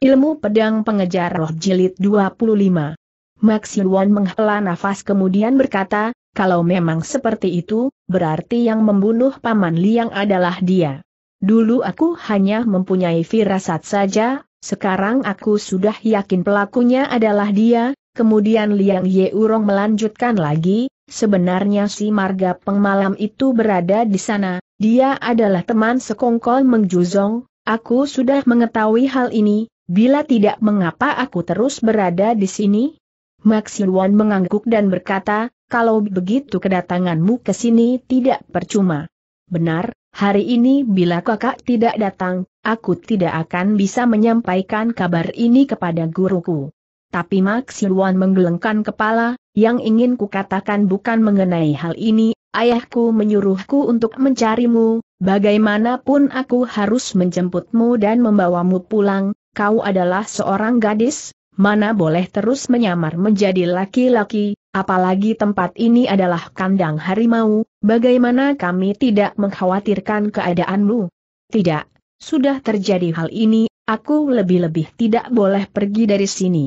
Ilmu Pedang Pengejar Roh Jilid 25 Yuan menghela nafas kemudian berkata, kalau memang seperti itu, berarti yang membunuh Paman Liang adalah dia. Dulu aku hanya mempunyai firasat saja, sekarang aku sudah yakin pelakunya adalah dia, kemudian Liang Ye Yeurong melanjutkan lagi, sebenarnya si Marga Pengmalam itu berada di sana, dia adalah teman sekongkol Mengjuzong, aku sudah mengetahui hal ini, Bila tidak mengapa aku terus berada di sini? Maxiwan mengangguk dan berkata, kalau begitu kedatanganmu ke sini tidak percuma. Benar, hari ini bila kakak tidak datang, aku tidak akan bisa menyampaikan kabar ini kepada guruku. Tapi Maxiwan menggelengkan kepala, yang ingin kukatakan bukan mengenai hal ini, ayahku menyuruhku untuk mencarimu, bagaimanapun aku harus menjemputmu dan membawamu pulang, kau adalah seorang gadis, mana boleh terus menyamar menjadi laki-laki, apalagi tempat ini adalah kandang harimau, bagaimana kami tidak mengkhawatirkan keadaanmu? Tidak, sudah terjadi hal ini, aku lebih-lebih tidak boleh pergi dari sini.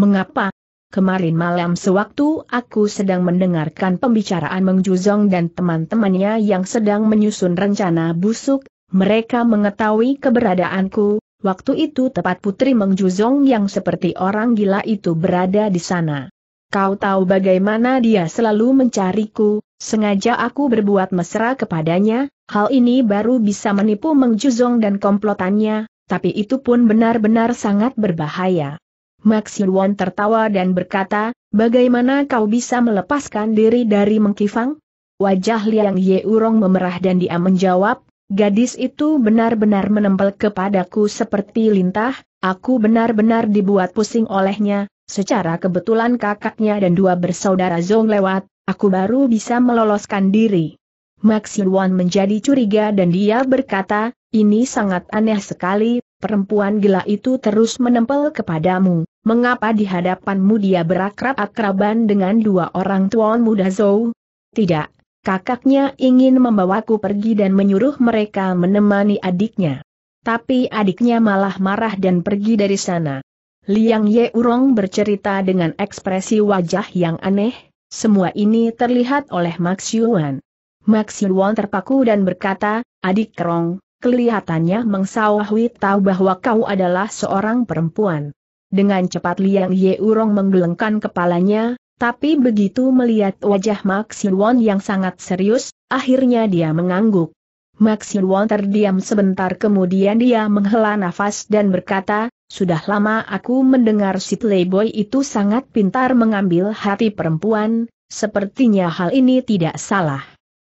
Mengapa? Kemarin malam sewaktu aku sedang mendengarkan pembicaraan Meng dan teman-temannya yang sedang menyusun rencana busuk, mereka mengetahui keberadaanku, Waktu itu tepat Putri Mengjuzong yang seperti orang gila itu berada di sana. Kau tahu bagaimana dia selalu mencariku, sengaja aku berbuat mesra kepadanya, hal ini baru bisa menipu Mengjuzong dan komplotannya, tapi itu pun benar-benar sangat berbahaya. Max Yuan tertawa dan berkata, bagaimana kau bisa melepaskan diri dari Mengkifang? Wajah Liang Yeurong memerah dan dia menjawab, Gadis itu benar-benar menempel kepadaku seperti lintah, aku benar-benar dibuat pusing olehnya, secara kebetulan kakaknya dan dua bersaudara Zong lewat, aku baru bisa meloloskan diri. Maxiluan menjadi curiga dan dia berkata, ini sangat aneh sekali, perempuan gila itu terus menempel kepadamu, mengapa di hadapanmu dia berakrab-akraban dengan dua orang tuan muda Zhou? Tidak, Kakaknya ingin membawaku pergi dan menyuruh mereka menemani adiknya. Tapi adiknya malah marah dan pergi dari sana. Liang Ye Urong bercerita dengan ekspresi wajah yang aneh, semua ini terlihat oleh Max Yuan. Max Yuan terpaku dan berkata, adik Kerong, kelihatannya mengsawahwi tahu bahwa kau adalah seorang perempuan. Dengan cepat Liang Ye Urong menggelengkan kepalanya, tapi begitu melihat wajah Maxiwon yang sangat serius, akhirnya dia mengangguk. Maxiwon terdiam sebentar kemudian dia menghela nafas dan berkata, Sudah lama aku mendengar si playboy itu sangat pintar mengambil hati perempuan, sepertinya hal ini tidak salah.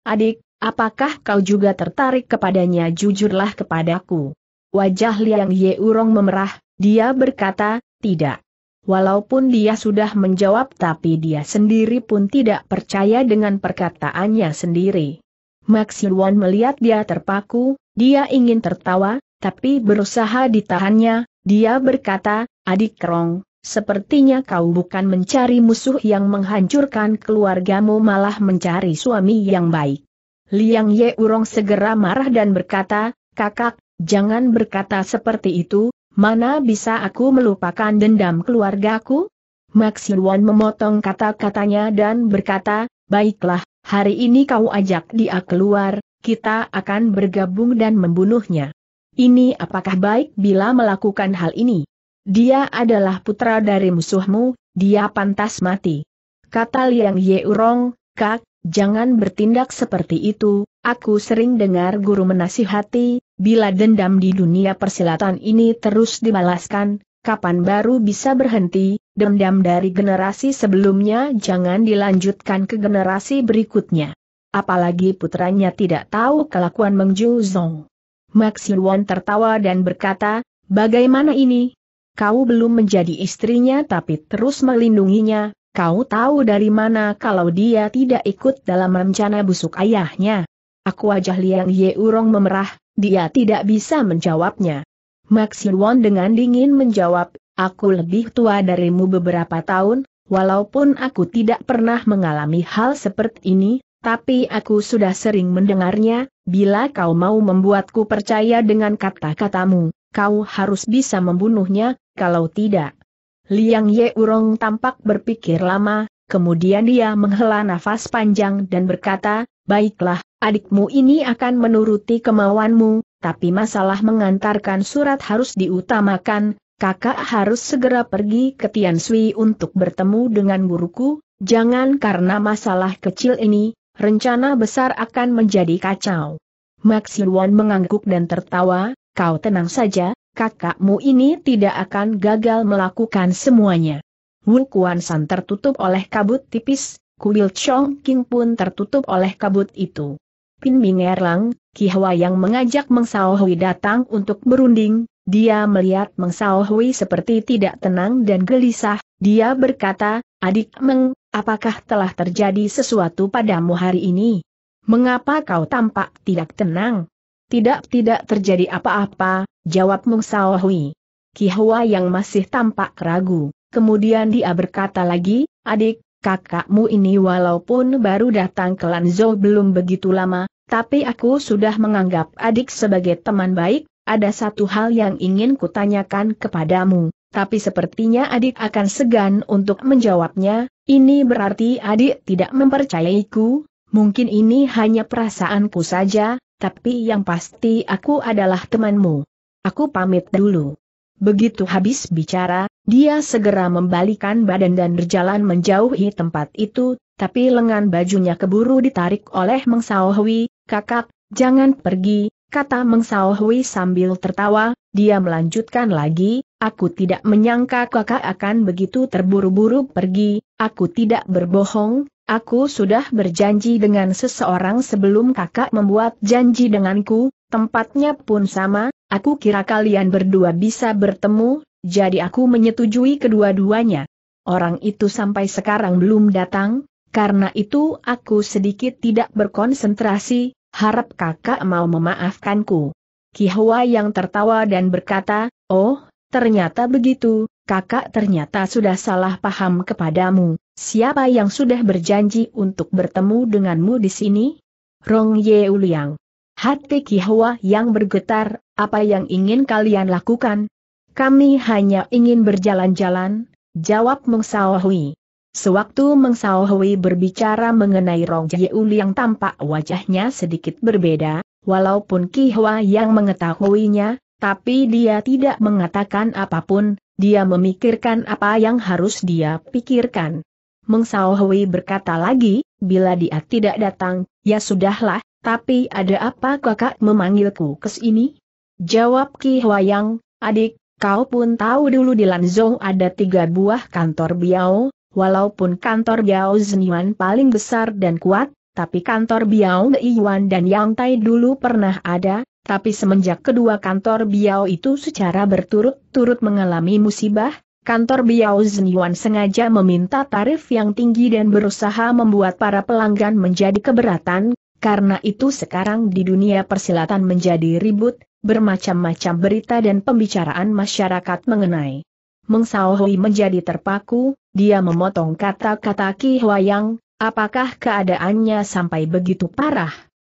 Adik, apakah kau juga tertarik kepadanya jujurlah kepadaku. Wajah Liang Yeurong memerah, dia berkata, tidak. Walaupun dia sudah menjawab tapi dia sendiri pun tidak percaya dengan perkataannya sendiri. Maxiwan melihat dia terpaku, dia ingin tertawa, tapi berusaha ditahannya, dia berkata, adik kerong. Sepertinya kau bukan mencari musuh yang menghancurkan keluargamu malah mencari suami yang baik. Liang Ye Urong segera marah dan berkata, kakak, jangan berkata seperti itu, Mana bisa aku melupakan dendam keluargaku? Maxilwan memotong kata-katanya dan berkata, baiklah, hari ini kau ajak dia keluar, kita akan bergabung dan membunuhnya. Ini apakah baik bila melakukan hal ini? Dia adalah putra dari musuhmu, dia pantas mati. Kata Liang Yeurong, kak, jangan bertindak seperti itu, aku sering dengar guru menasihati, bila dendam di dunia persilatan ini terus dibalaskan, kapan baru bisa berhenti, dendam dari generasi sebelumnya jangan dilanjutkan ke generasi berikutnya. Apalagi putranya tidak tahu kelakuan Meng Zong. Max Yuan tertawa dan berkata, bagaimana ini? Kau belum menjadi istrinya tapi terus melindunginya, kau tahu dari mana kalau dia tidak ikut dalam rencana busuk ayahnya. Aku wajah Liang Urong memerah, dia tidak bisa menjawabnya. Maxiwon dengan dingin menjawab, aku lebih tua darimu beberapa tahun, walaupun aku tidak pernah mengalami hal seperti ini, tapi aku sudah sering mendengarnya, bila kau mau membuatku percaya dengan kata-katamu, kau harus bisa membunuhnya, kalau tidak. Liang Ye Urong tampak berpikir lama, kemudian dia menghela nafas panjang dan berkata, baiklah, adikmu ini akan menuruti kemauanmu, tapi masalah mengantarkan surat harus diutamakan, kakak harus segera pergi ke Tiansui untuk bertemu dengan guruku, jangan karena masalah kecil ini, rencana besar akan menjadi kacau. Max mengangguk dan tertawa, kau tenang saja, kakakmu ini tidak akan gagal melakukan semuanya. Wu Kuan San tertutup oleh kabut tipis, kuil Chong King pun tertutup oleh kabut itu. Pin Ming Erlang, Ki Hwa yang mengajak Meng Sao Hui datang untuk berunding, dia melihat Meng Sao Hui seperti tidak tenang dan gelisah, dia berkata, Adik Meng, apakah telah terjadi sesuatu padamu hari ini? Mengapa kau tampak tidak tenang? Tidak-tidak terjadi apa-apa, jawab Meng Sao Hui. Ki Hwa yang masih tampak ragu, kemudian dia berkata lagi, Adik, kakakmu ini walaupun baru datang ke Lanzhou belum begitu lama, tapi aku sudah menganggap adik sebagai teman baik, ada satu hal yang ingin kutanyakan kepadamu, tapi sepertinya adik akan segan untuk menjawabnya, ini berarti adik tidak mempercayaiku, mungkin ini hanya perasaanku saja, tapi yang pasti aku adalah temanmu. Aku pamit dulu. Begitu habis bicara, dia segera membalikan badan dan berjalan menjauhi tempat itu, tapi lengan bajunya keburu ditarik oleh Meng Hui, Kakak, jangan pergi, kata Meng Hui sambil tertawa, dia melanjutkan lagi, aku tidak menyangka kakak akan begitu terburu-buru pergi, aku tidak berbohong, aku sudah berjanji dengan seseorang sebelum kakak membuat janji denganku, tempatnya pun sama, aku kira kalian berdua bisa bertemu, jadi aku menyetujui kedua-duanya. Orang itu sampai sekarang belum datang, karena itu aku sedikit tidak berkonsentrasi, harap kakak mau memaafkanku. Ki Hua yang tertawa dan berkata, oh, ternyata begitu, kakak ternyata sudah salah paham kepadamu. Siapa yang sudah berjanji untuk bertemu denganmu di sini? Rong Ye Uliang. Hati Hua yang bergetar, apa yang ingin kalian lakukan? Kami hanya ingin berjalan-jalan, jawab Meng Hui. Sewaktu Meng Sao Hui berbicara mengenai Rong Jiuli yang tampak wajahnya sedikit berbeda, walaupun Ki Hwa yang mengetahuinya, tapi dia tidak mengatakan apapun, dia memikirkan apa yang harus dia pikirkan. Meng Sao Hui berkata lagi, bila dia tidak datang, ya sudahlah, tapi ada apa kakak memanggilku ke sini? Jawab Ki Hwa yang, adik, kau pun tahu dulu di Lanzong ada tiga buah kantor Biao, Walaupun kantor Biao Zhenyuan paling besar dan kuat, tapi kantor Biao Yuan dan Yang Tai dulu pernah ada, tapi semenjak kedua kantor Biao itu secara berturut-turut mengalami musibah, kantor Biao Zhenyuan sengaja meminta tarif yang tinggi dan berusaha membuat para pelanggan menjadi keberatan, karena itu sekarang di dunia persilatan menjadi ribut, bermacam-macam berita dan pembicaraan masyarakat mengenai. Meng Sao menjadi terpaku, dia memotong kata-kata Ki Huayang, apakah keadaannya sampai begitu parah?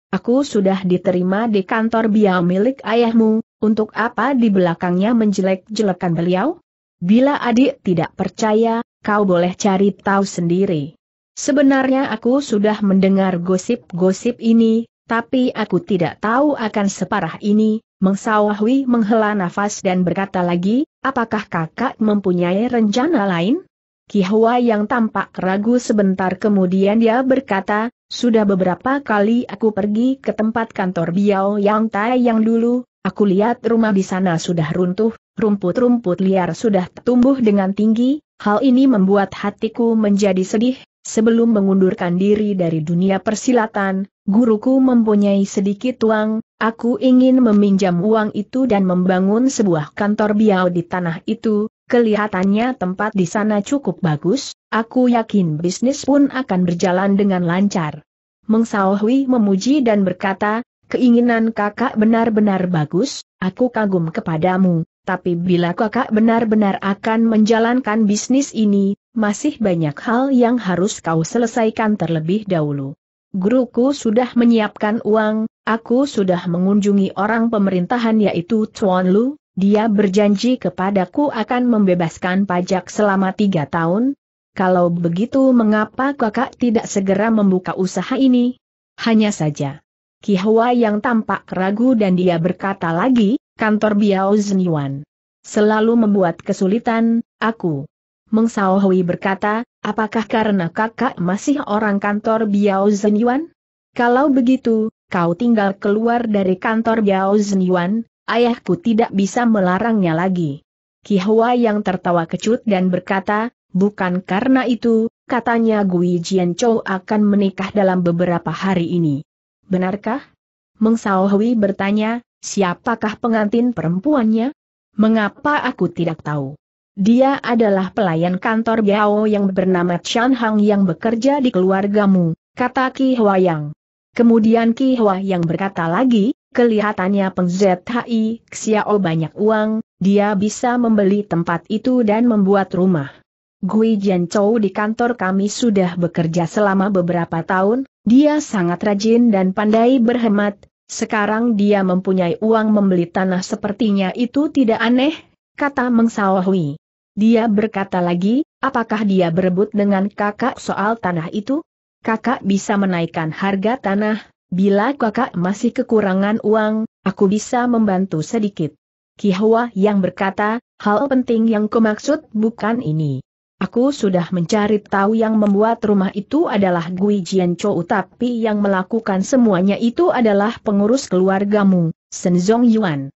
Aku sudah diterima di kantor bia milik ayahmu, untuk apa di belakangnya menjelek-jelekan beliau? Bila adik tidak percaya, kau boleh cari tahu sendiri. Sebenarnya aku sudah mendengar gosip-gosip ini, tapi aku tidak tahu akan separah ini, Mengsawahui menghela nafas dan berkata lagi, apakah kakak mempunyai rencana lain? Ki Kihua yang tampak ragu sebentar kemudian dia berkata, sudah beberapa kali aku pergi ke tempat kantor Biao Yang Tai yang dulu, aku lihat rumah di sana sudah runtuh, rumput-rumput liar sudah tumbuh dengan tinggi, hal ini membuat hatiku menjadi sedih, sebelum mengundurkan diri dari dunia persilatan, guruku mempunyai sedikit uang, aku ingin meminjam uang itu dan membangun sebuah kantor Biao di tanah itu, Kelihatannya tempat di sana cukup bagus, aku yakin bisnis pun akan berjalan dengan lancar. Meng memuji dan berkata, keinginan kakak benar-benar bagus, aku kagum kepadamu, tapi bila kakak benar-benar akan menjalankan bisnis ini, masih banyak hal yang harus kau selesaikan terlebih dahulu. Guruku sudah menyiapkan uang, aku sudah mengunjungi orang pemerintahan yaitu Tuan Lu, dia berjanji kepadaku akan membebaskan pajak selama tiga tahun. Kalau begitu mengapa kakak tidak segera membuka usaha ini? Hanya saja. Kihwa yang tampak ragu dan dia berkata lagi, kantor Biao Zhenyuan Selalu membuat kesulitan, aku. Mengsaohui berkata, apakah karena kakak masih orang kantor Biao Zhenyuan? Kalau begitu, kau tinggal keluar dari kantor Biao Zhenyuan. Ayahku tidak bisa melarangnya lagi. Kihua yang tertawa kecut dan berkata, bukan karena itu, katanya Gui Jianchou akan menikah dalam beberapa hari ini. Benarkah? Meng Hui bertanya, siapakah pengantin perempuannya? Mengapa aku tidak tahu? Dia adalah pelayan kantor Biao yang bernama Chan Hang yang bekerja di keluargamu, kata Ki Hua Yang. Kemudian Ki Hua Yang berkata lagi, Kelihatannya Peng ZHI Xiao banyak uang, dia bisa membeli tempat itu dan membuat rumah. Gui Jian di kantor kami sudah bekerja selama beberapa tahun, dia sangat rajin dan pandai berhemat, sekarang dia mempunyai uang membeli tanah sepertinya itu tidak aneh, kata Meng Saohui. Dia berkata lagi, apakah dia berebut dengan kakak soal tanah itu? Kakak bisa menaikkan harga tanah, Bila kakak masih kekurangan uang, aku bisa membantu sedikit. Kihwa yang berkata, hal penting yang kumaksud bukan ini. Aku sudah mencari tahu yang membuat rumah itu adalah Gui Jian Chou tapi yang melakukan semuanya itu adalah pengurus keluargamu, Senzong Yuan.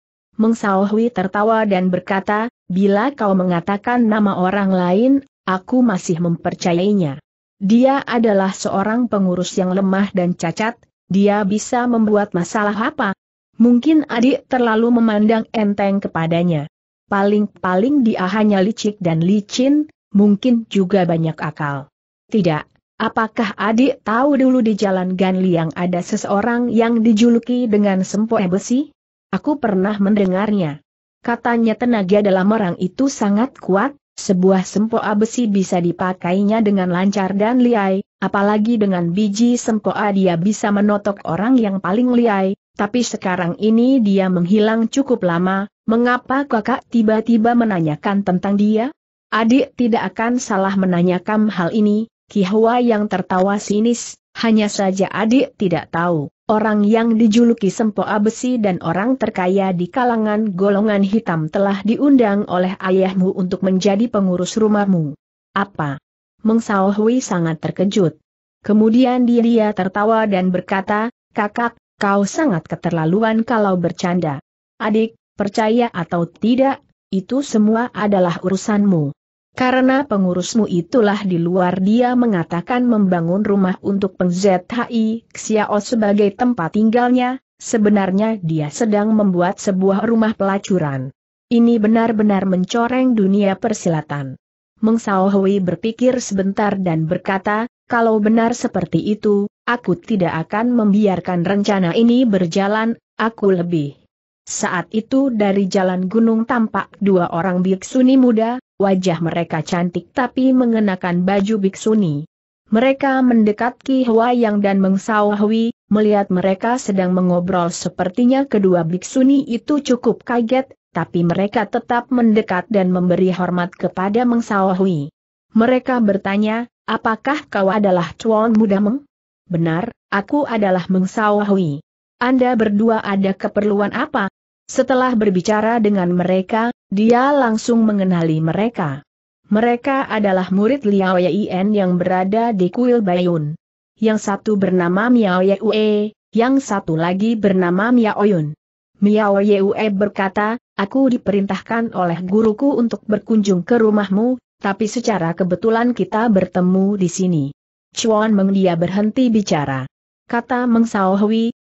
Mengsaohui tertawa dan berkata, bila kau mengatakan nama orang lain, aku masih mempercayainya. Dia adalah seorang pengurus yang lemah dan cacat, dia bisa membuat masalah apa? Mungkin adik terlalu memandang enteng kepadanya. Paling-paling dia hanya licik dan licin, mungkin juga banyak akal. Tidak, apakah adik tahu dulu di jalan Ganli yang ada seseorang yang dijuluki dengan sempoe besi? Aku pernah mendengarnya. Katanya tenaga dalam orang itu sangat kuat, sebuah sempoa besi bisa dipakainya dengan lancar dan liai, apalagi dengan biji sempoa dia bisa menotok orang yang paling liai, tapi sekarang ini dia menghilang cukup lama, mengapa kakak tiba-tiba menanyakan tentang dia? Adik tidak akan salah menanyakan hal ini, Kihua yang tertawa sinis, hanya saja adik tidak tahu, orang yang dijuluki Sempo Abesi dan orang terkaya di kalangan golongan hitam telah diundang oleh ayahmu untuk menjadi pengurus rumahmu. Apa? Mengsaohui sangat terkejut. Kemudian dia tertawa dan berkata, kakak, kau sangat keterlaluan kalau bercanda. Adik, percaya atau tidak, itu semua adalah urusanmu. Karena pengurusmu itulah di luar dia mengatakan membangun rumah untuk peng-ZHI Xiao sebagai tempat tinggalnya, sebenarnya dia sedang membuat sebuah rumah pelacuran. Ini benar-benar mencoreng dunia persilatan. Meng Hui berpikir sebentar dan berkata, kalau benar seperti itu, aku tidak akan membiarkan rencana ini berjalan, aku lebih. Saat itu dari jalan gunung tampak dua orang biksuni muda, Wajah mereka cantik tapi mengenakan baju biksuni. Mereka mendekat Ki Yang dan Meng Mengsawahui, melihat mereka sedang mengobrol sepertinya kedua biksuni itu cukup kaget, tapi mereka tetap mendekat dan memberi hormat kepada Meng Mengsawahui. Mereka bertanya, apakah kau adalah Chuan Muda Meng? Benar, aku adalah Meng Mengsawahui. Anda berdua ada keperluan apa? Setelah berbicara dengan mereka, dia langsung mengenali mereka. Mereka adalah murid Liao Yien yang berada di kuil Bayun. Yang satu bernama Miao Yue, yang satu lagi bernama Miao Yun. Miao Yue berkata, aku diperintahkan oleh guruku untuk berkunjung ke rumahmu, tapi secara kebetulan kita bertemu di sini. Chuan Meng dia berhenti bicara. Kata Meng Sao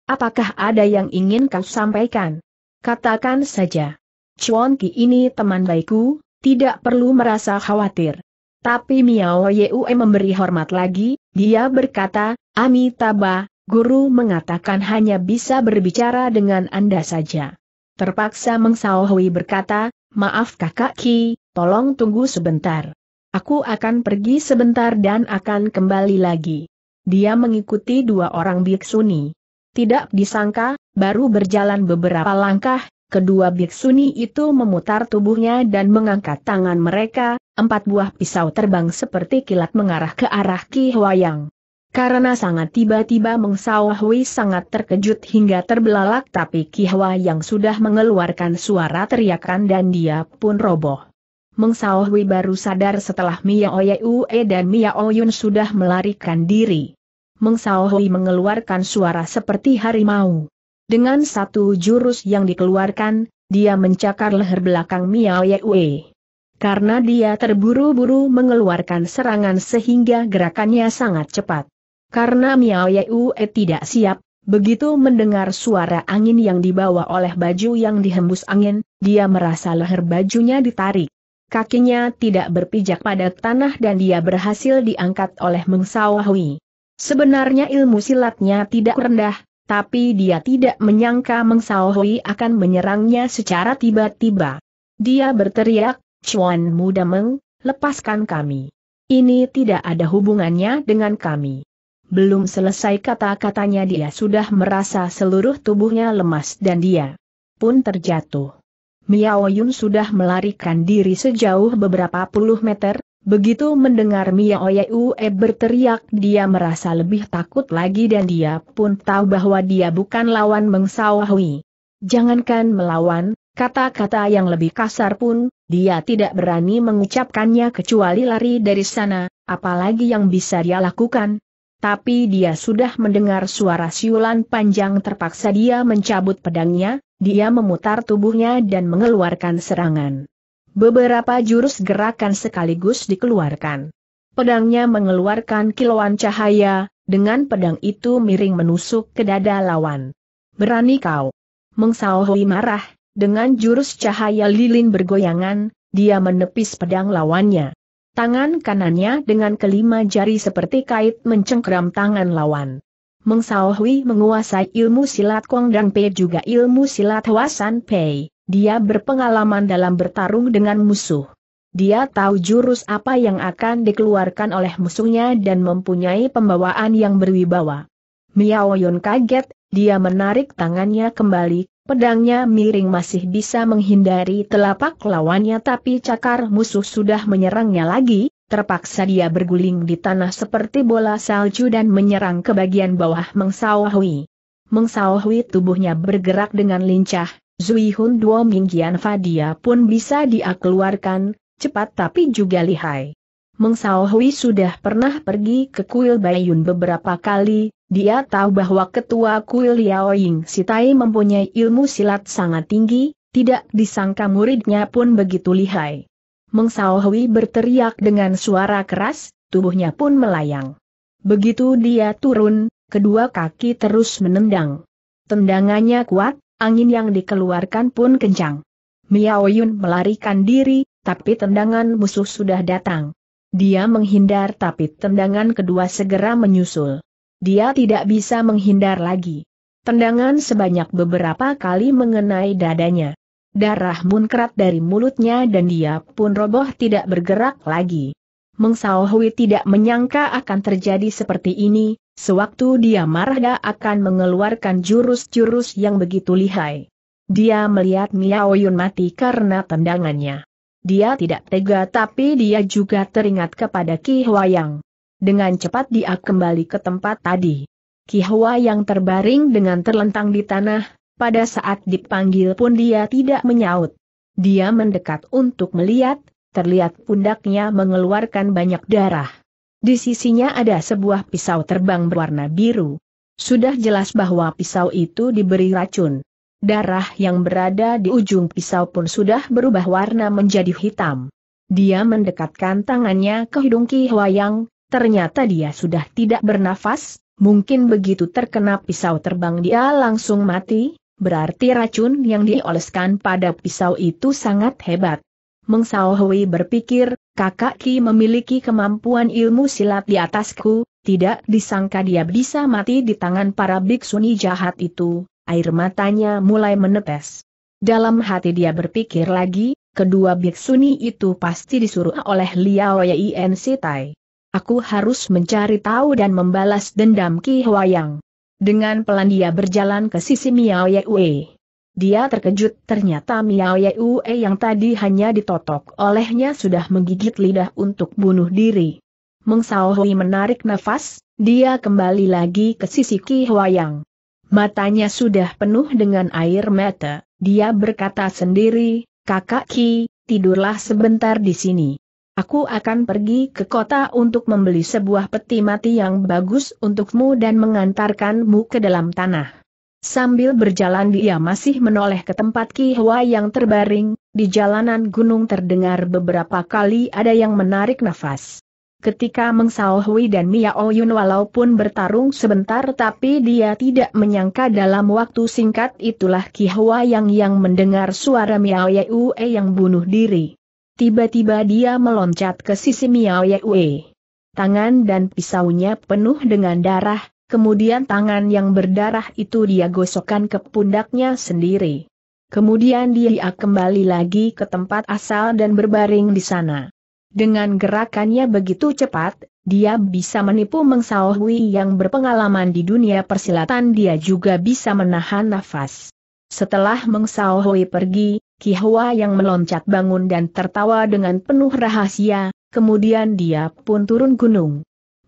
apakah ada yang ingin kau sampaikan? Katakan saja. Chuan Ki ini teman baikku, tidak perlu merasa khawatir. Tapi Miao Yue memberi hormat lagi, dia berkata, Amitabha, guru mengatakan hanya bisa berbicara dengan Anda saja. Terpaksa Mengsaohui berkata, maaf kakak Ki, tolong tunggu sebentar. Aku akan pergi sebentar dan akan kembali lagi. Dia mengikuti dua orang biksuni. Tidak disangka, baru berjalan beberapa langkah, Kedua biksuni itu memutar tubuhnya dan mengangkat tangan mereka, empat buah pisau terbang seperti kilat mengarah ke arah Ki Huayang. Karena sangat tiba-tiba Mengsao Hui sangat terkejut hingga terbelalak tapi Ki Huayang sudah mengeluarkan suara teriakan dan dia pun roboh. Mengsao Hui baru sadar setelah Mia Ue dan Mia Oyun sudah melarikan diri. Mengsao Hui mengeluarkan suara seperti harimau. Dengan satu jurus yang dikeluarkan, dia mencakar leher belakang Miao Yue. Karena dia terburu-buru mengeluarkan serangan sehingga gerakannya sangat cepat. Karena Miao Yue tidak siap, begitu mendengar suara angin yang dibawa oleh baju yang dihembus angin, dia merasa leher bajunya ditarik. Kakinya tidak berpijak pada tanah dan dia berhasil diangkat oleh Meng Sawahui. Sebenarnya ilmu silatnya tidak rendah, tapi dia tidak menyangka Meng Hui akan menyerangnya secara tiba-tiba. Dia berteriak, Chuan muda Meng, lepaskan kami. Ini tidak ada hubungannya dengan kami. Belum selesai kata-katanya dia sudah merasa seluruh tubuhnya lemas dan dia pun terjatuh. Miao Yun sudah melarikan diri sejauh beberapa puluh meter, Begitu mendengar Mia Ue berteriak dia merasa lebih takut lagi dan dia pun tahu bahwa dia bukan lawan Mengsawahui. Jangankan melawan, kata-kata yang lebih kasar pun, dia tidak berani mengucapkannya kecuali lari dari sana, apalagi yang bisa dia lakukan. Tapi dia sudah mendengar suara siulan panjang terpaksa dia mencabut pedangnya, dia memutar tubuhnya dan mengeluarkan serangan beberapa jurus gerakan sekaligus dikeluarkan. Pedangnya mengeluarkan kilauan cahaya, dengan pedang itu miring menusuk ke dada lawan. Berani kau! Mengsaohui marah, dengan jurus cahaya lilin bergoyangan, dia menepis pedang lawannya. Tangan kanannya dengan kelima jari seperti kait mencengkram tangan lawan. Mengsaohui menguasai ilmu silat Kong dan Pei juga ilmu silat Wasan Pei. Dia berpengalaman dalam bertarung dengan musuh. Dia tahu jurus apa yang akan dikeluarkan oleh musuhnya dan mempunyai pembawaan yang berwibawa. Miao Yun kaget, dia menarik tangannya kembali, pedangnya miring masih bisa menghindari telapak lawannya tapi cakar musuh sudah menyerangnya lagi, terpaksa dia berguling di tanah seperti bola salju dan menyerang ke bagian bawah Meng Sao Hui. Meng Sao Hui tubuhnya bergerak dengan lincah, Zui Hun Duo Gian Fadia pun bisa dia keluarkan, cepat tapi juga lihai. Meng Sao Hui sudah pernah pergi ke kuil Bayun beberapa kali, dia tahu bahwa ketua kuil Liao Ying Sitai mempunyai ilmu silat sangat tinggi, tidak disangka muridnya pun begitu lihai. Meng Sao Hui berteriak dengan suara keras, tubuhnya pun melayang. Begitu dia turun, kedua kaki terus menendang. Tendangannya kuat, Angin yang dikeluarkan pun kencang. Miao Yun melarikan diri, tapi tendangan musuh sudah datang. Dia menghindar tapi tendangan kedua segera menyusul. Dia tidak bisa menghindar lagi. Tendangan sebanyak beberapa kali mengenai dadanya. Darah munkrat dari mulutnya dan dia pun roboh tidak bergerak lagi. Meng Sao Hui tidak menyangka akan terjadi seperti ini, Sewaktu dia marah dia akan mengeluarkan jurus-jurus yang begitu lihai. Dia melihat Miao Yun mati karena tendangannya. Dia tidak tega tapi dia juga teringat kepada Ki Yang. Dengan cepat dia kembali ke tempat tadi. Ki Yang terbaring dengan terlentang di tanah, pada saat dipanggil pun dia tidak menyaut. Dia mendekat untuk melihat, terlihat pundaknya mengeluarkan banyak darah. Di sisinya ada sebuah pisau terbang berwarna biru. Sudah jelas bahwa pisau itu diberi racun. Darah yang berada di ujung pisau pun sudah berubah warna menjadi hitam. Dia mendekatkan tangannya ke hidung Ki Hwayang. ternyata dia sudah tidak bernafas, mungkin begitu terkena pisau terbang dia langsung mati, berarti racun yang dioleskan pada pisau itu sangat hebat. Meng Sao berpikir, kakak Ki memiliki kemampuan ilmu silat di atasku, tidak disangka dia bisa mati di tangan para biksuni jahat itu, air matanya mulai menetes. Dalam hati dia berpikir lagi, kedua biksuni itu pasti disuruh oleh Liao En Sitai. Aku harus mencari tahu dan membalas dendam Ki Huayang. Dengan pelan dia berjalan ke sisi Miao Yue. Dia terkejut ternyata Miao Yue yang tadi hanya ditotok olehnya sudah menggigit lidah untuk bunuh diri. Meng Hui menarik nafas, dia kembali lagi ke sisi Ki Huayang. Matanya sudah penuh dengan air mata, dia berkata sendiri, kakak Ki, tidurlah sebentar di sini. Aku akan pergi ke kota untuk membeli sebuah peti mati yang bagus untukmu dan mengantarkanmu ke dalam tanah. Sambil berjalan dia masih menoleh ke tempat Ki Hua yang terbaring, di jalanan gunung terdengar beberapa kali ada yang menarik nafas. Ketika Meng Hui dan Mia Oyun walaupun bertarung sebentar tapi dia tidak menyangka dalam waktu singkat itulah Hua yang yang mendengar suara Miao Yue yang bunuh diri. Tiba-tiba dia meloncat ke sisi Miao Yue. Tangan dan pisaunya penuh dengan darah, Kemudian tangan yang berdarah itu dia gosokkan ke pundaknya sendiri. Kemudian dia kembali lagi ke tempat asal dan berbaring di sana. Dengan gerakannya begitu cepat, dia bisa menipu mengsauhui yang berpengalaman di dunia persilatan dia juga bisa menahan nafas. Setelah mengsauhui pergi, Ki Hwa yang meloncat bangun dan tertawa dengan penuh rahasia, kemudian dia pun turun gunung.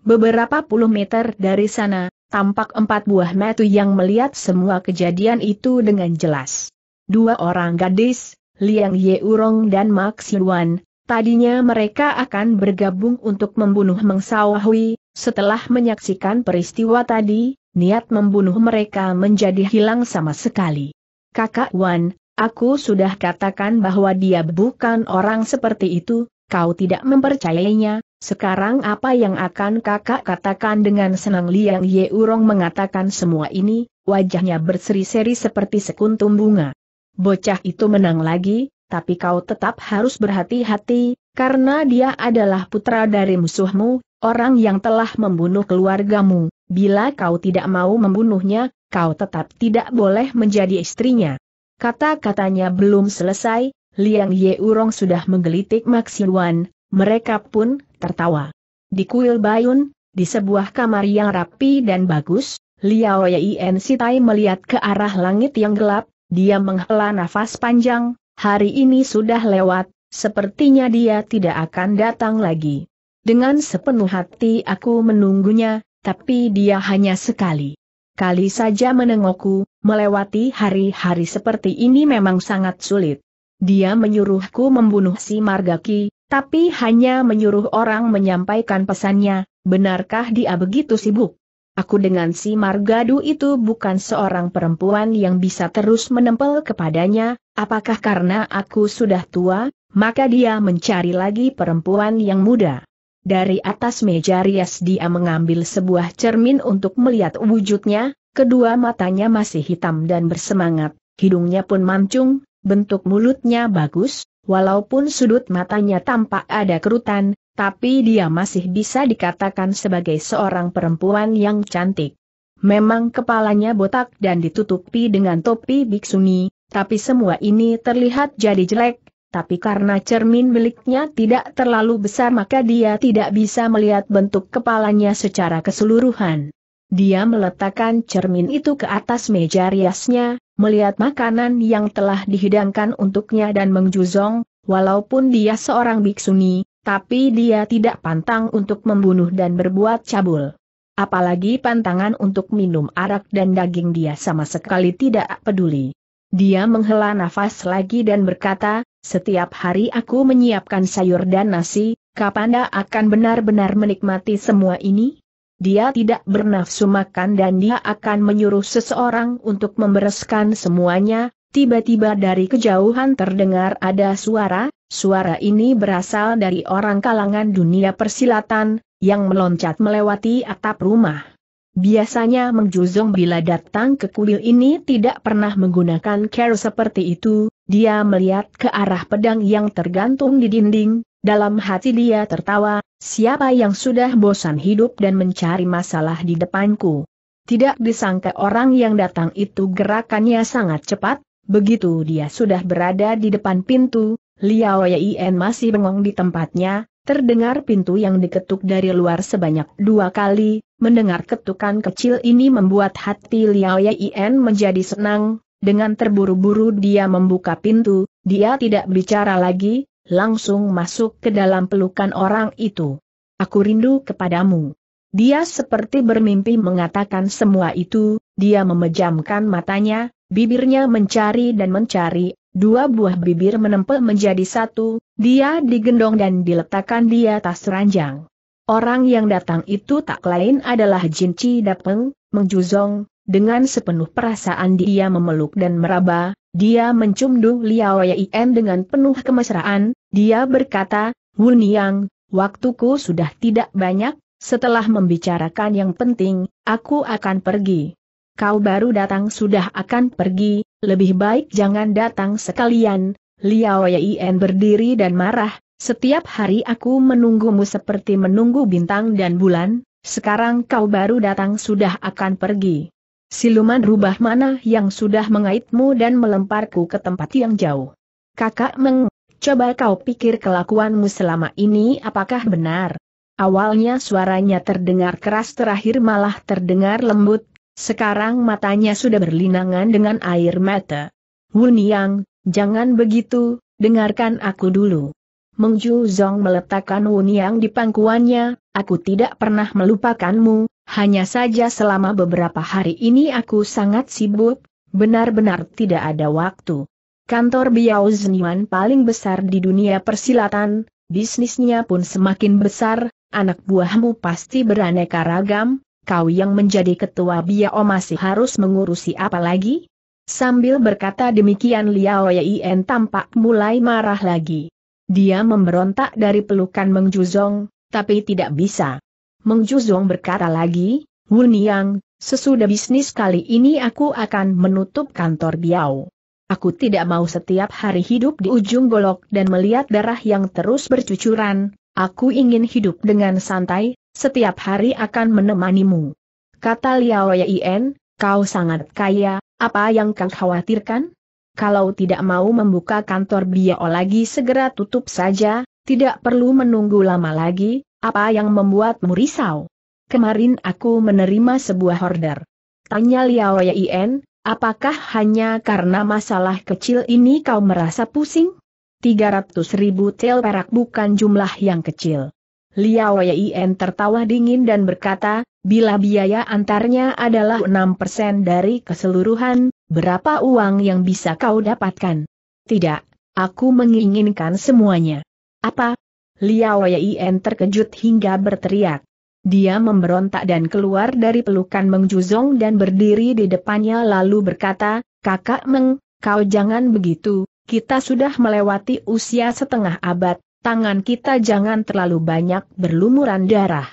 Beberapa puluh meter dari sana, tampak empat buah metu yang melihat semua kejadian itu dengan jelas. Dua orang gadis, Liang Yeurong dan Max Yuan, tadinya mereka akan bergabung untuk membunuh Meng Sawahui, setelah menyaksikan peristiwa tadi, niat membunuh mereka menjadi hilang sama sekali. Kakak Wan, aku sudah katakan bahwa dia bukan orang seperti itu, kau tidak mempercayainya, sekarang apa yang akan kakak katakan dengan senang Liang Ye Urong mengatakan semua ini, wajahnya berseri-seri seperti sekuntum bunga. Bocah itu menang lagi, tapi kau tetap harus berhati-hati, karena dia adalah putra dari musuhmu, orang yang telah membunuh keluargamu. Bila kau tidak mau membunuhnya, kau tetap tidak boleh menjadi istrinya. Kata-katanya belum selesai, Liang Ye Urong sudah menggelitik Wan. mereka pun, tertawa. Di kuil Bayun, di sebuah kamar yang rapi dan bagus, Liao Yien Sitai melihat ke arah langit yang gelap, dia menghela nafas panjang, hari ini sudah lewat, sepertinya dia tidak akan datang lagi. Dengan sepenuh hati aku menunggunya, tapi dia hanya sekali. Kali saja menengokku, melewati hari-hari seperti ini memang sangat sulit. Dia menyuruhku membunuh si Margaki, tapi hanya menyuruh orang menyampaikan pesannya, benarkah dia begitu sibuk? Aku dengan si Margadu itu bukan seorang perempuan yang bisa terus menempel kepadanya, apakah karena aku sudah tua, maka dia mencari lagi perempuan yang muda. Dari atas meja rias dia mengambil sebuah cermin untuk melihat wujudnya, kedua matanya masih hitam dan bersemangat, hidungnya pun mancung, bentuk mulutnya bagus, Walaupun sudut matanya tampak ada kerutan, tapi dia masih bisa dikatakan sebagai seorang perempuan yang cantik. Memang kepalanya botak dan ditutupi dengan topi biksuni, tapi semua ini terlihat jadi jelek, tapi karena cermin miliknya tidak terlalu besar maka dia tidak bisa melihat bentuk kepalanya secara keseluruhan. Dia meletakkan cermin itu ke atas meja riasnya, melihat makanan yang telah dihidangkan untuknya dan mengjuzong, walaupun dia seorang biksuni, tapi dia tidak pantang untuk membunuh dan berbuat cabul. Apalagi pantangan untuk minum arak dan daging dia sama sekali tidak peduli. Dia menghela nafas lagi dan berkata, setiap hari aku menyiapkan sayur dan nasi, kapan akan benar-benar menikmati semua ini? Dia tidak bernafsu makan dan dia akan menyuruh seseorang untuk membereskan semuanya, tiba-tiba dari kejauhan terdengar ada suara, suara ini berasal dari orang kalangan dunia persilatan, yang meloncat melewati atap rumah. Biasanya Mengjuzong bila datang ke kuil ini tidak pernah menggunakan care seperti itu, dia melihat ke arah pedang yang tergantung di dinding, dalam hati dia tertawa, siapa yang sudah bosan hidup dan mencari masalah di depanku. Tidak disangka orang yang datang itu gerakannya sangat cepat, begitu dia sudah berada di depan pintu, Liao Yien masih bengong di tempatnya, terdengar pintu yang diketuk dari luar sebanyak dua kali, mendengar ketukan kecil ini membuat hati Liao Yien menjadi senang, dengan terburu-buru dia membuka pintu, dia tidak bicara lagi, langsung masuk ke dalam pelukan orang itu. Aku rindu kepadamu. Dia seperti bermimpi mengatakan semua itu, dia memejamkan matanya, bibirnya mencari dan mencari, dua buah bibir menempel menjadi satu, dia digendong dan diletakkan di atas ranjang. Orang yang datang itu tak lain adalah Jin Chi Dapeng, Mengjuzong, dengan sepenuh perasaan dia memeluk dan meraba, dia mencumduh Liao Yien dengan penuh kemesraan, dia berkata, Wuniang, waktuku sudah tidak banyak, setelah membicarakan yang penting, aku akan pergi. Kau baru datang sudah akan pergi, lebih baik jangan datang sekalian. Liao Yien berdiri dan marah, setiap hari aku menunggumu seperti menunggu bintang dan bulan, sekarang kau baru datang sudah akan pergi. Siluman rubah mana yang sudah mengaitmu dan melemparku ke tempat yang jauh? Kakak Meng, Coba kau pikir kelakuanmu selama ini apakah benar? Awalnya suaranya terdengar keras terakhir malah terdengar lembut, sekarang matanya sudah berlinangan dengan air mata. Wun Yang, jangan begitu, dengarkan aku dulu. Meng Ju Zong meletakkan Wun Yang di pangkuannya, aku tidak pernah melupakanmu, hanya saja selama beberapa hari ini aku sangat sibuk, benar-benar tidak ada waktu. Kantor Biao Zhenyuan paling besar di dunia persilatan, bisnisnya pun semakin besar, anak buahmu pasti beraneka ragam, kau yang menjadi ketua Biao masih harus mengurusi apa lagi? Sambil berkata demikian Liao Yien tampak mulai marah lagi. Dia memberontak dari pelukan Meng Juzong, tapi tidak bisa. Meng Juzong berkata lagi, Wun Yang, sesudah bisnis kali ini aku akan menutup kantor Biao. Aku tidak mau setiap hari hidup di ujung golok dan melihat darah yang terus bercucuran, aku ingin hidup dengan santai, setiap hari akan menemanimu. Kata Liao Yien, kau sangat kaya, apa yang kau khawatirkan? Kalau tidak mau membuka kantor Biao lagi segera tutup saja, tidak perlu menunggu lama lagi, apa yang membuatmu risau? Kemarin aku menerima sebuah order. Tanya Liao Yien, Apakah hanya karena masalah kecil ini kau merasa pusing? 300 ribu tel perak bukan jumlah yang kecil. Liao Yien tertawa dingin dan berkata, bila biaya antarnya adalah 6% dari keseluruhan, berapa uang yang bisa kau dapatkan? Tidak, aku menginginkan semuanya. Apa? Liao Yien terkejut hingga berteriak. Dia memberontak dan keluar dari pelukan Meng Juzong dan berdiri di depannya lalu berkata, Kakak Meng, kau jangan begitu, kita sudah melewati usia setengah abad, tangan kita jangan terlalu banyak berlumuran darah.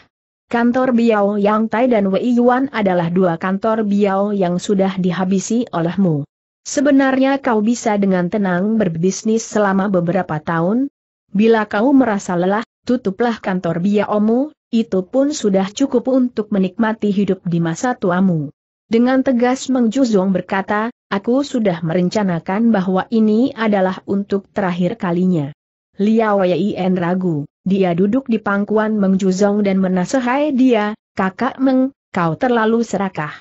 Kantor Biao Yang Tai dan Wei Yuan adalah dua kantor Biao yang sudah dihabisi olehmu. Sebenarnya kau bisa dengan tenang berbisnis selama beberapa tahun. Bila kau merasa lelah, tutuplah kantor Biao-mu itu pun sudah cukup untuk menikmati hidup di masa tuamu. Dengan tegas Meng berkata, aku sudah merencanakan bahwa ini adalah untuk terakhir kalinya. Liao Yien ragu, dia duduk di pangkuan Meng dan menasehai dia, kakak Meng, kau terlalu serakah.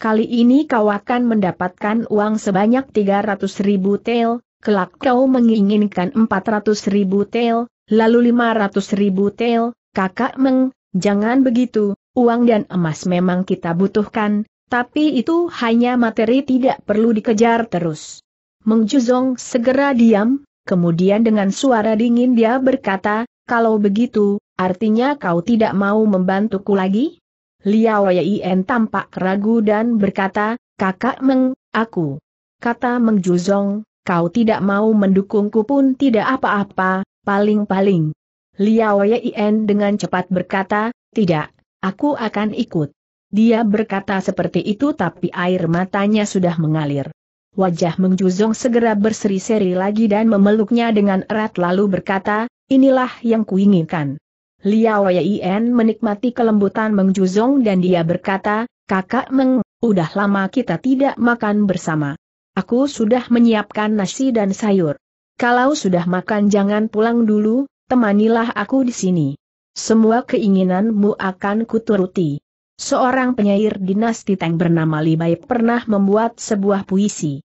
Kali ini kau akan mendapatkan uang sebanyak 300 ribu tel, kelak kau menginginkan 400 ribu tel, lalu 500 ribu tel, Kakak Meng, jangan begitu, uang dan emas memang kita butuhkan, tapi itu hanya materi tidak perlu dikejar terus. Meng Juzong segera diam, kemudian dengan suara dingin dia berkata, kalau begitu, artinya kau tidak mau membantuku lagi? Liao Yien tampak ragu dan berkata, kakak Meng, aku. Kata Meng Juzong, kau tidak mau mendukungku pun tidak apa-apa, paling-paling. Liao Yin dengan cepat berkata, tidak, aku akan ikut. Dia berkata seperti itu tapi air matanya sudah mengalir. Wajah Mengjuzong segera berseri-seri lagi dan memeluknya dengan erat lalu berkata, inilah yang kuinginkan. Liao Yin menikmati kelembutan Mengjuzong dan dia berkata, kakak Meng, udah lama kita tidak makan bersama. Aku sudah menyiapkan nasi dan sayur. Kalau sudah makan jangan pulang dulu, temanilah aku di sini. Semua keinginanmu akan kuturuti. Seorang penyair dinasti Tang bernama Li Bai pernah membuat sebuah puisi.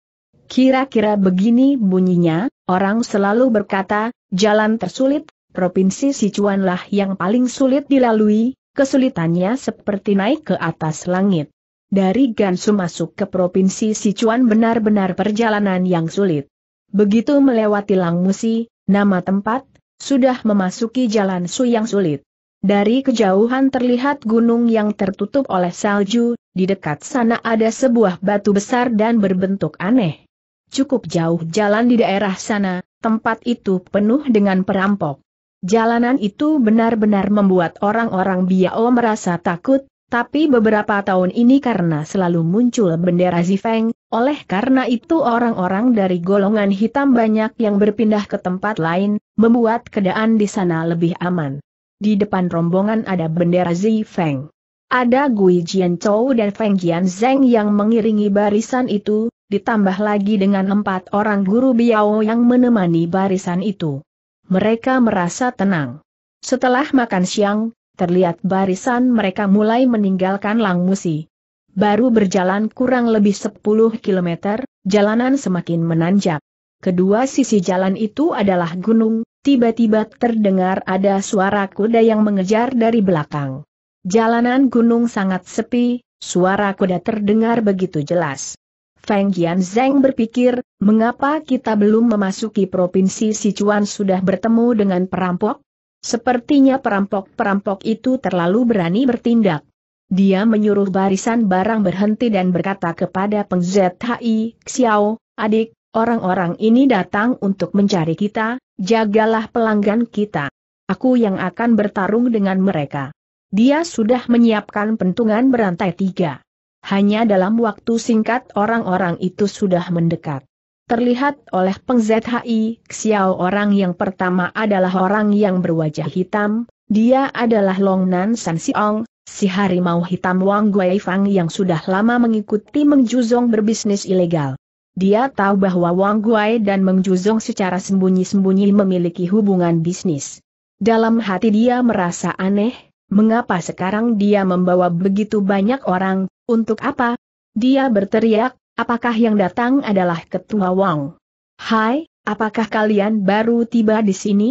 Kira-kira begini bunyinya, orang selalu berkata, jalan tersulit, provinsi Sichuanlah yang paling sulit dilalui, kesulitannya seperti naik ke atas langit. Dari Gansu masuk ke provinsi Sichuan benar-benar perjalanan yang sulit. Begitu melewati Langmusi, nama tempat, sudah memasuki jalan su yang sulit. Dari kejauhan terlihat gunung yang tertutup oleh salju, di dekat sana ada sebuah batu besar dan berbentuk aneh. Cukup jauh jalan di daerah sana, tempat itu penuh dengan perampok. Jalanan itu benar-benar membuat orang-orang Biao merasa takut, tapi beberapa tahun ini karena selalu muncul bendera Zifeng, oleh karena itu orang-orang dari golongan hitam banyak yang berpindah ke tempat lain, membuat keadaan di sana lebih aman. Di depan rombongan ada bendera Zi Feng. Ada Gui Jian Chou dan Feng Jian Zeng yang mengiringi barisan itu, ditambah lagi dengan empat orang guru Biao yang menemani barisan itu. Mereka merasa tenang. Setelah makan siang, terlihat barisan mereka mulai meninggalkan Lang Musi. Baru berjalan kurang lebih 10 km, jalanan semakin menanjak. Kedua sisi jalan itu adalah gunung, tiba-tiba terdengar ada suara kuda yang mengejar dari belakang. Jalanan gunung sangat sepi, suara kuda terdengar begitu jelas. Feng Zeng berpikir, mengapa kita belum memasuki provinsi Sichuan sudah bertemu dengan perampok? Sepertinya perampok-perampok itu terlalu berani bertindak. Dia menyuruh barisan barang berhenti dan berkata kepada Peng ZHI, Xiao, adik, orang-orang ini datang untuk mencari kita, jagalah pelanggan kita. Aku yang akan bertarung dengan mereka. Dia sudah menyiapkan pentungan berantai tiga. Hanya dalam waktu singkat orang-orang itu sudah mendekat. Terlihat oleh Peng ZHI, Xiao orang yang pertama adalah orang yang berwajah hitam, dia adalah Long Nan San Siong, Si harimau hitam Wang Guifang yang sudah lama mengikuti Meng Juzong berbisnis ilegal. Dia tahu bahwa Wang Guai dan Meng Juzong secara sembunyi-sembunyi memiliki hubungan bisnis. Dalam hati dia merasa aneh, mengapa sekarang dia membawa begitu banyak orang, untuk apa? Dia berteriak, apakah yang datang adalah ketua Wang? Hai, apakah kalian baru tiba di sini?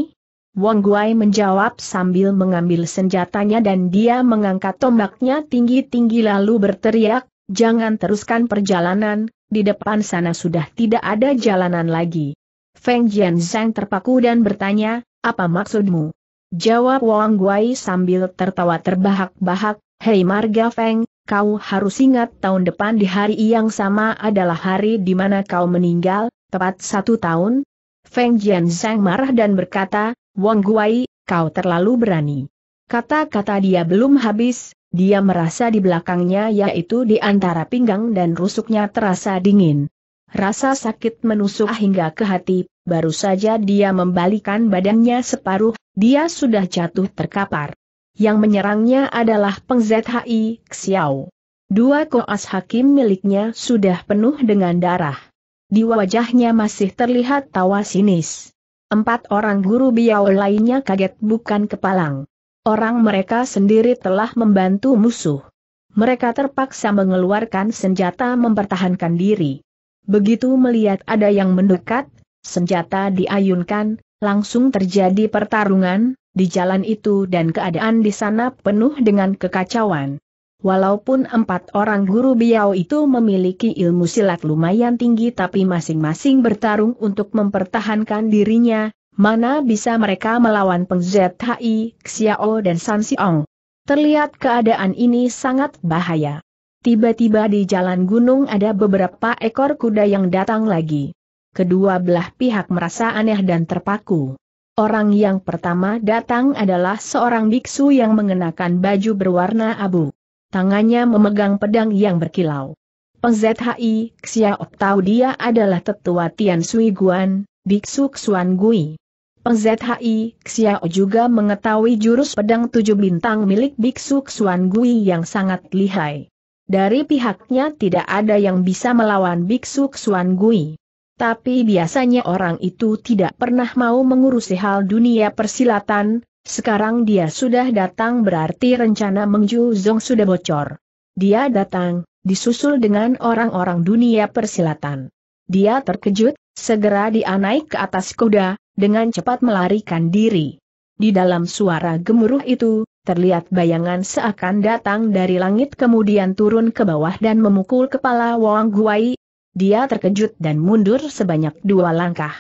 Wang Guai menjawab sambil mengambil senjatanya dan dia mengangkat tombaknya tinggi-tinggi lalu berteriak, jangan teruskan perjalanan, di depan sana sudah tidak ada jalanan lagi. Feng Jianzhang terpaku dan bertanya, apa maksudmu? Jawab Wang Guai sambil tertawa terbahak-bahak, Hei Marga Feng, kau harus ingat tahun depan di hari yang sama adalah hari di mana kau meninggal, tepat satu tahun. Feng Jianzhang marah dan berkata, Wang Guai, kau terlalu berani. Kata-kata dia belum habis, dia merasa di belakangnya yaitu di antara pinggang dan rusuknya terasa dingin. Rasa sakit menusuk hingga ke hati, baru saja dia membalikan badannya separuh, dia sudah jatuh terkapar. Yang menyerangnya adalah Peng ZHI Xiao. Dua koas hakim miliknya sudah penuh dengan darah. Di wajahnya masih terlihat tawa sinis. Empat orang guru biao lainnya kaget bukan kepalang. Orang mereka sendiri telah membantu musuh. Mereka terpaksa mengeluarkan senjata mempertahankan diri. Begitu melihat ada yang mendekat, senjata diayunkan, langsung terjadi pertarungan, di jalan itu dan keadaan di sana penuh dengan kekacauan. Walaupun empat orang guru Biao itu memiliki ilmu silat lumayan tinggi tapi masing-masing bertarung untuk mempertahankan dirinya, mana bisa mereka melawan Peng Zhi, Xiao dan San Xiong. Terlihat keadaan ini sangat bahaya. Tiba-tiba di jalan gunung ada beberapa ekor kuda yang datang lagi. Kedua belah pihak merasa aneh dan terpaku. Orang yang pertama datang adalah seorang biksu yang mengenakan baju berwarna abu tangannya memegang pedang yang berkilau. Peng Zhi Xiao tahu dia adalah tetua Tian Sui Guan, Biksu Xuan Gui. Peng Zhi Xiao juga mengetahui jurus pedang tujuh bintang milik Biksu Xuan Gui yang sangat lihai. Dari pihaknya tidak ada yang bisa melawan Biksu Xuan Gui. Tapi biasanya orang itu tidak pernah mau mengurusi hal dunia persilatan, sekarang dia sudah datang berarti rencana Mengju Zong sudah bocor. Dia datang, disusul dengan orang-orang dunia persilatan. Dia terkejut, segera dia naik ke atas kuda, dengan cepat melarikan diri. Di dalam suara gemuruh itu, terlihat bayangan seakan datang dari langit kemudian turun ke bawah dan memukul kepala Wang Guai. Dia terkejut dan mundur sebanyak dua langkah.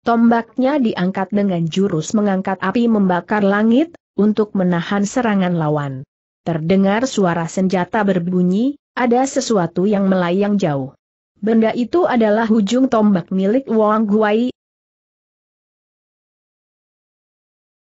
Tombaknya diangkat dengan jurus mengangkat api membakar langit, untuk menahan serangan lawan. Terdengar suara senjata berbunyi, ada sesuatu yang melayang jauh. Benda itu adalah ujung tombak milik Wang Guai,